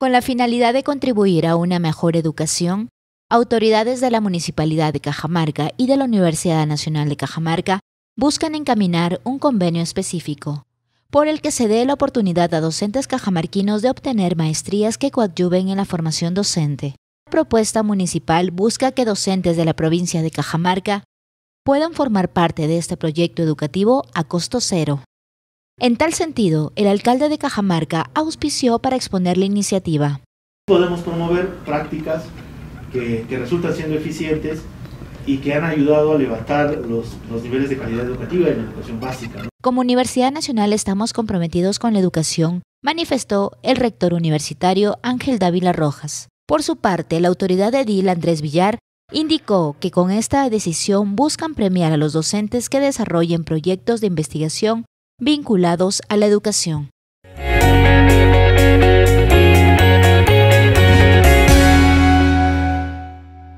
Con la finalidad de contribuir a una mejor educación, autoridades de la Municipalidad de Cajamarca y de la Universidad Nacional de Cajamarca buscan encaminar un convenio específico, por el que se dé la oportunidad a docentes cajamarquinos de obtener maestrías que coadyuven en la formación docente. La propuesta municipal busca que docentes de la provincia de Cajamarca puedan formar parte de este proyecto educativo a costo cero. En tal sentido, el alcalde de Cajamarca auspició para exponer la iniciativa. Podemos promover prácticas que, resultan siendo eficientes y que han ayudado a levantar los, niveles de calidad educativa en la educación básica. Como Universidad Nacional estamos comprometidos con la educación, manifestó el rector universitario Ángel Dávila Rojas. Por su parte, la autoridad de edil Andrés Villar indicó que con esta decisión buscan premiar a los docentes que desarrollen proyectos de investigación vinculados a la educación.